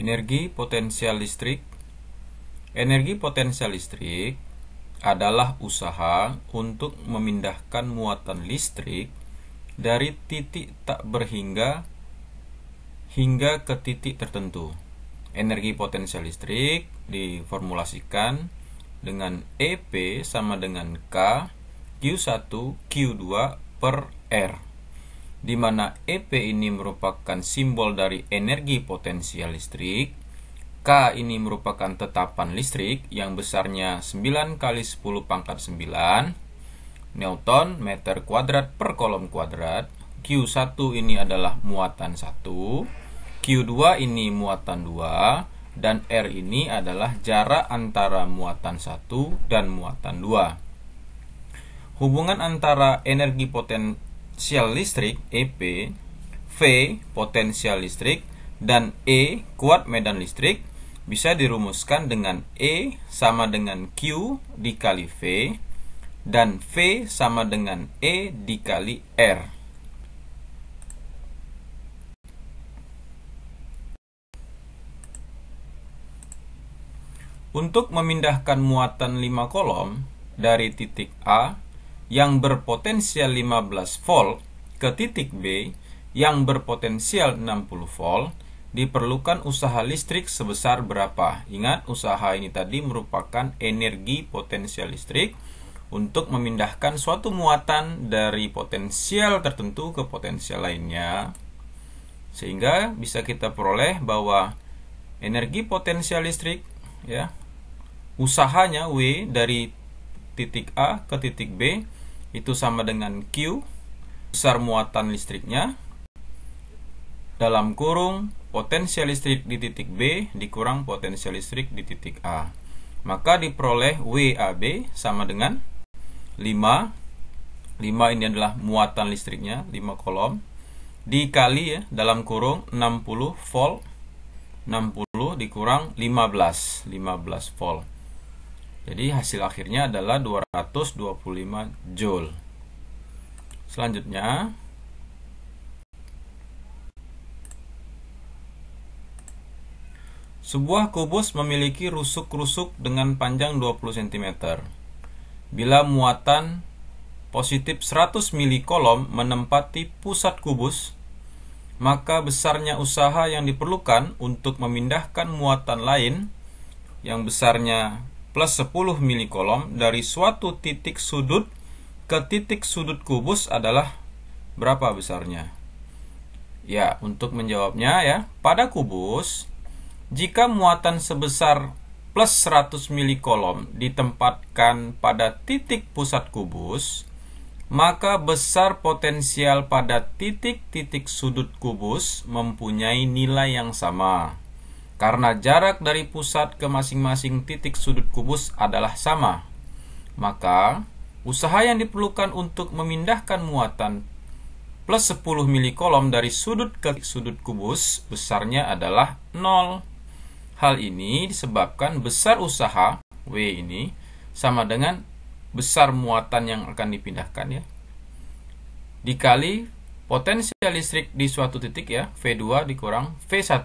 Energi potensial listrik Energi potensial listrik adalah usaha untuk memindahkan muatan listrik dari titik tak berhingga hingga ke titik tertentu. Energi potensial listrik diformulasikan dengan EP sama dengan K Q1 Q2 per R di mana EP ini merupakan simbol dari energi potensial listrik, K ini merupakan tetapan listrik yang besarnya 9 kali 10 pangkat 9 Newton meter kuadrat per kolom kuadrat. Q1 ini adalah muatan 1, Q2 ini muatan 2, dan R ini adalah jarak antara muatan 1 dan muatan 2. Hubungan antara energi poten potensial listrik EP, V potensial listrik, dan E kuat medan listrik bisa dirumuskan dengan E sama dengan Q dikali V dan V sama dengan E dikali R. Untuk memindahkan muatan 5 kolom dari titik A yang berpotensial 15 volt ke titik B yang berpotensial 60 volt diperlukan usaha listrik sebesar berapa? Ingat, usaha ini tadi merupakan energi potensial listrik untuk memindahkan suatu muatan dari potensial tertentu ke potensial lainnya. Sehingga bisa kita peroleh bahwa energi potensial listrik ya usahanya W dari titik A ke titik B itu sama dengan Q besar muatan listriknya dalam kurung potensial listrik di titik B dikurang potensial listrik di titik A maka diperoleh WAB sama dengan 5 5 ini adalah muatan listriknya 5 kolom dikali ya dalam kurung 60 volt 60 dikurang 15 15 volt jadi hasil akhirnya adalah 225 joule. Selanjutnya Sebuah kubus memiliki rusuk-rusuk dengan panjang 20 cm. Bila muatan positif 100 mili kolom menempati pusat kubus, maka besarnya usaha yang diperlukan untuk memindahkan muatan lain yang besarnya plus 10 milikolom dari suatu titik sudut ke titik sudut kubus adalah berapa besarnya? Ya, untuk menjawabnya ya, pada kubus, jika muatan sebesar plus 100 milikolom ditempatkan pada titik pusat kubus, maka besar potensial pada titik-titik sudut kubus mempunyai nilai yang sama. Karena jarak dari pusat ke masing-masing titik sudut kubus adalah sama, maka usaha yang diperlukan untuk memindahkan muatan plus 10 mili kolom dari sudut ke sudut kubus besarnya adalah 0. Hal ini disebabkan besar usaha W ini sama dengan besar muatan yang akan dipindahkan ya. Dikali potensial listrik di suatu titik ya, V2 dikurang V1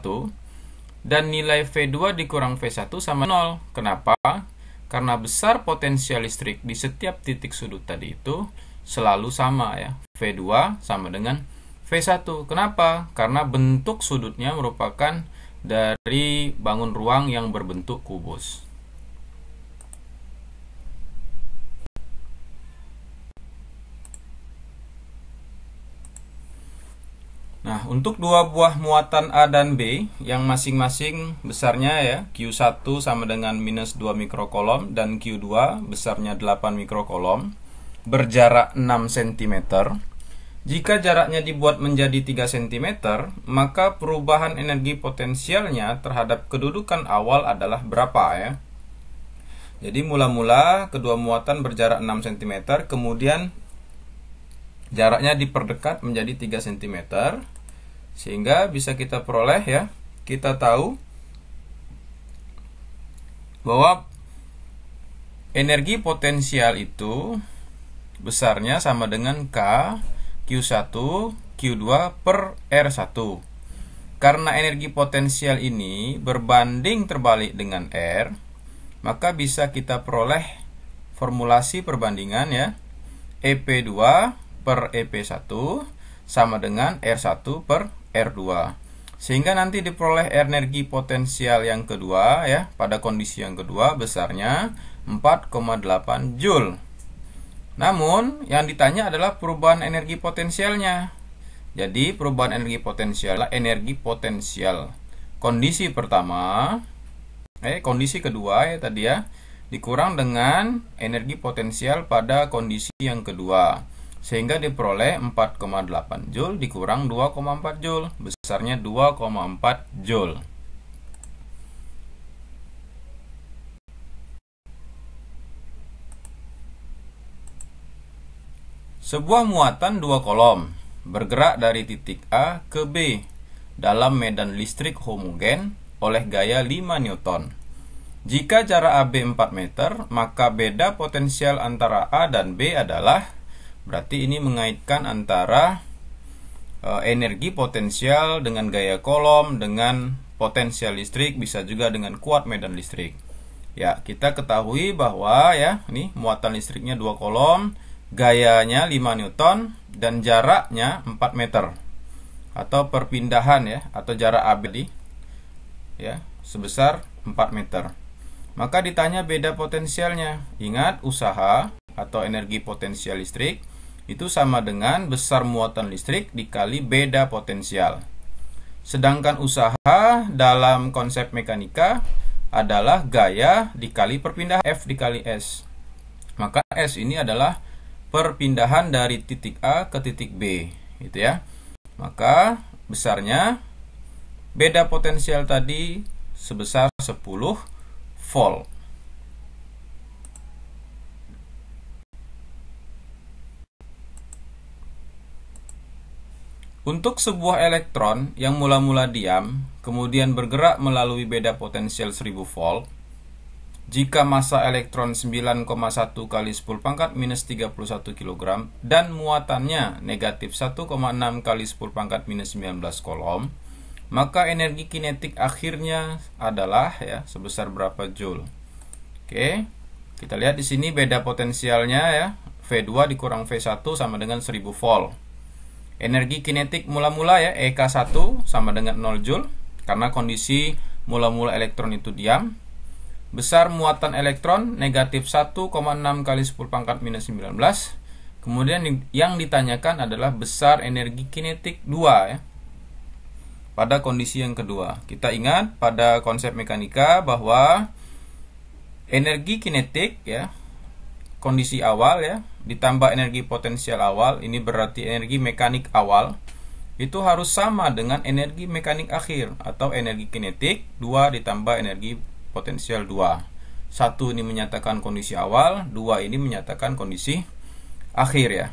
dan nilai V2 dikurang V1 sama 0. Kenapa? Karena besar potensial listrik di setiap titik sudut tadi itu selalu sama ya. V2 sama dengan V1. Kenapa? Karena bentuk sudutnya merupakan dari bangun ruang yang berbentuk kubus. Nah, untuk dua buah muatan A dan B yang masing-masing besarnya ya Q1 sama dengan minus 2 mikrokolom dan Q2 besarnya 8 mikrokolom berjarak 6 cm. Jika jaraknya dibuat menjadi 3 cm, maka perubahan energi potensialnya terhadap kedudukan awal adalah berapa ya? Jadi mula-mula kedua muatan berjarak 6 cm, kemudian jaraknya diperdekat menjadi 3 cm sehingga bisa kita peroleh ya, kita tahu bahwa energi potensial itu besarnya sama dengan K Q1 Q2 per R1 karena energi potensial ini berbanding terbalik dengan R maka bisa kita peroleh formulasi perbandingan ya EP2 per EP1 sama dengan R1 per R2 sehingga nanti diperoleh energi potensial yang kedua ya pada kondisi yang kedua besarnya 4,8 Joule namun yang ditanya adalah perubahan energi potensialnya jadi perubahan energi potensial adalah energi potensial kondisi pertama eh kondisi kedua ya tadi ya dikurang dengan energi potensial pada kondisi yang kedua sehingga diperoleh 4,8 Joule dikurang 2,4 Joule besarnya 2,4 Joule Sebuah muatan dua kolom bergerak dari titik A ke B dalam medan listrik homogen oleh gaya 5 Newton. Jika jarak AB 4 meter, maka beda potensial antara A dan B adalah Berarti ini mengaitkan antara e, energi potensial dengan gaya kolom dengan potensial listrik bisa juga dengan kuat medan listrik. Ya, kita ketahui bahwa ya, ini muatan listriknya 2 kolom, gayanya 5 newton dan jaraknya 4 meter. Atau perpindahan ya, atau jarak AB ya, sebesar 4 meter. Maka ditanya beda potensialnya. Ingat usaha atau energi potensial listrik itu sama dengan besar muatan listrik dikali beda potensial. Sedangkan usaha dalam konsep mekanika adalah gaya dikali perpindahan F dikali S. Maka S ini adalah perpindahan dari titik A ke titik B, gitu ya. Maka besarnya beda potensial tadi sebesar 10 volt. Untuk sebuah elektron yang mula-mula diam, kemudian bergerak melalui beda potensial 1000 volt, jika massa elektron 9,1 kali 10 pangkat minus 31 kg dan muatannya negatif 1,6 kali 10 pangkat minus 19 kolom, maka energi kinetik akhirnya adalah ya sebesar berapa joule. Oke, kita lihat di sini beda potensialnya ya. V2 dikurang V1 sama dengan 1000 volt. Energi kinetik mula-mula ya EK1 sama dengan 0 Joule karena kondisi mula-mula elektron itu diam. Besar muatan elektron negatif 1,6 kali 10 pangkat minus 19. Kemudian yang ditanyakan adalah besar energi kinetik 2 ya. Pada kondisi yang kedua, kita ingat pada konsep mekanika bahwa energi kinetik ya kondisi awal ya ditambah energi potensial awal, ini berarti energi mekanik awal, itu harus sama dengan energi mekanik akhir atau energi kinetik 2 ditambah energi potensial 2. Satu ini menyatakan kondisi awal, dua ini menyatakan kondisi akhir ya.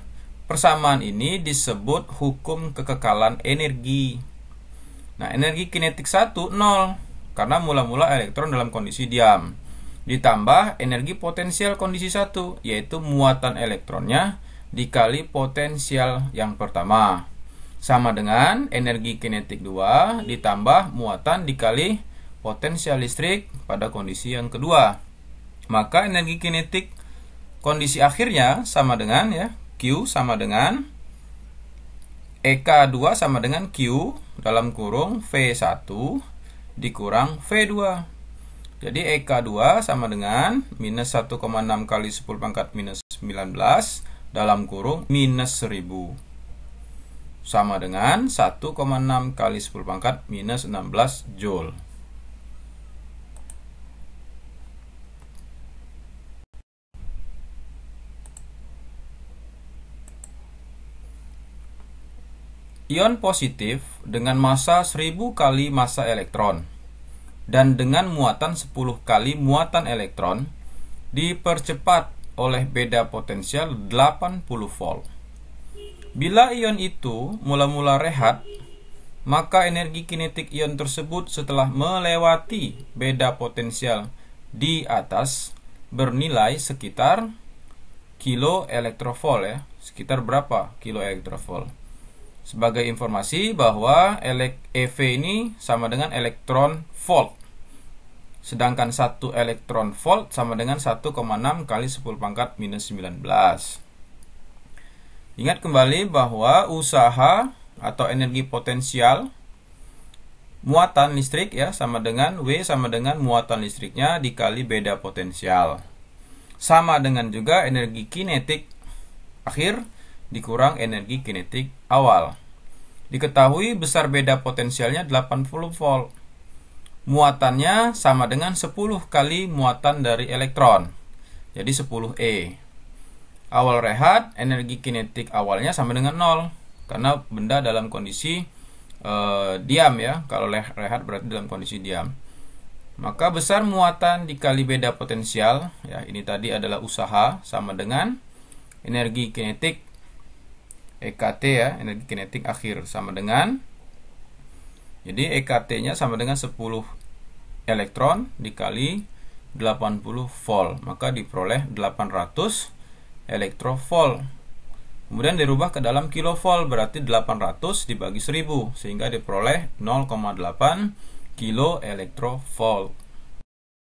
Persamaan ini disebut hukum kekekalan energi. Nah, energi kinetik 1 0 karena mula-mula elektron dalam kondisi diam ditambah energi potensial kondisi satu yaitu muatan elektronnya dikali potensial yang pertama sama dengan energi kinetik 2 ditambah muatan dikali potensial listrik pada kondisi yang kedua. Maka energi kinetik kondisi akhirnya sama dengan ya Q sama dengan EK2 sama dengan Q dalam kurung V1 dikurang V2 jadi EK2 sama dengan minus 1,6 kali 10 pangkat minus 19 dalam kurung minus 1000. Sama dengan 1,6 kali 10 pangkat minus 16 Joule. Ion positif dengan massa 1000 kali massa elektron dan dengan muatan 10 kali muatan elektron dipercepat oleh beda potensial 80 volt. Bila ion itu mula-mula rehat, maka energi kinetik ion tersebut setelah melewati beda potensial di atas bernilai sekitar kilo elektrovolt ya. Sekitar berapa kilo elektrovolt? Sebagai informasi bahwa EV e ini sama dengan elektron volt. Sedangkan satu elektron volt sama dengan 1,6 kali 10 pangkat minus 19. Ingat kembali bahwa usaha atau energi potensial muatan listrik ya sama dengan W sama dengan muatan listriknya dikali beda potensial. Sama dengan juga energi kinetik akhir dikurang energi kinetik awal. Diketahui besar beda potensialnya 80 volt. Muatannya sama dengan 10 kali muatan dari elektron. Jadi 10 E. Awal rehat, energi kinetik awalnya sama dengan 0 karena benda dalam kondisi e, diam ya. Kalau rehat berarti dalam kondisi diam. Maka besar muatan dikali beda potensial ya ini tadi adalah usaha sama dengan energi kinetik EKT ya, energi kinetik akhir sama dengan jadi EKT-nya sama dengan 10 elektron dikali 80 volt, maka diperoleh 800 elektrovolt. Kemudian dirubah ke dalam kilovolt berarti 800 dibagi 1000 sehingga diperoleh 0,8 kilo elektrovolt.